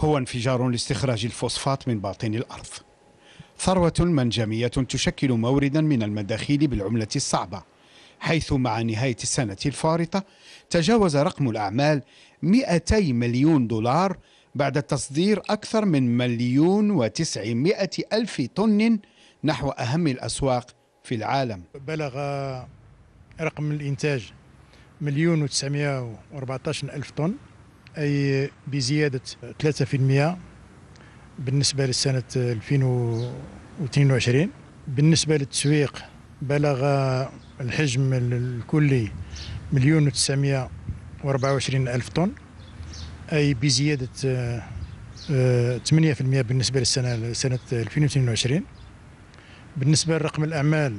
هو انفجار لاستخراج الفوسفات من باطن الأرض ثروة منجمية تشكل موردا من المداخيل بالعملة الصعبة حيث مع نهاية السنة الفارطة تجاوز رقم الأعمال 200 مليون دولار بعد تصدير أكثر من مليون وتسعمائة ألف طن نحو أهم الأسواق في العالم بلغ رقم الإنتاج مليون وتسعمائة واربعتاشر ألف طن أي بزيادة 3% بالنسبة لسنة 2022 بالنسبة للتسويق بلغ الحجم الكلي مليون وتسعمية وأربعة وعشرين ألف طن أي بزيادة 8% آه، بالنسبة لسنة سنة 2022 بالنسبة لرقم الأعمال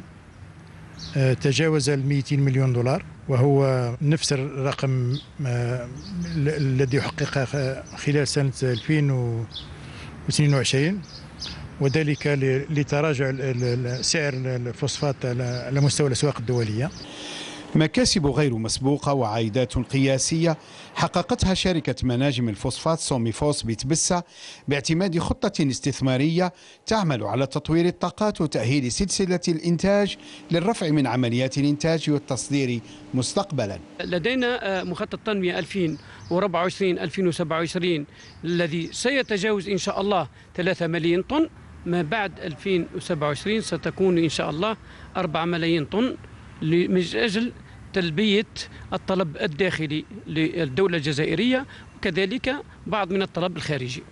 آه، تجاوز ال 200 مليون دولار وهو نفس الرقم آه، الذي حقق خلال سنة 2022 وذلك لتراجع سعر الفوسفات على مستوى الأسواق الدولية مكاسب غير مسبوقة وعائدات قياسية حققتها شركة مناجم الفوسفات سوميفوس بتبسة باعتماد خطة استثمارية تعمل على تطوير الطاقات وتأهيل سلسلة الإنتاج للرفع من عمليات الإنتاج والتصدير مستقبلا لدينا آه، مخطط تنمية 2024-2027 الذي سيتجاوز إن شاء الله 3 ملايين طن ما بعد 2027 ستكون إن شاء الله 4 ملايين طن من أجل تلبية الطلب الداخلي للدولة الجزائرية وكذلك بعض من الطلب الخارجي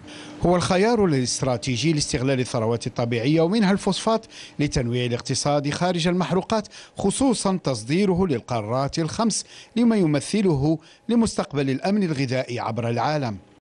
هو الخيار الاستراتيجي لاستغلال الثروات الطبيعية ومنها الفوسفات لتنويع الاقتصاد خارج المحروقات خصوصا تصديره للقارات الخمس لما يمثله لمستقبل الأمن الغذائي عبر العالم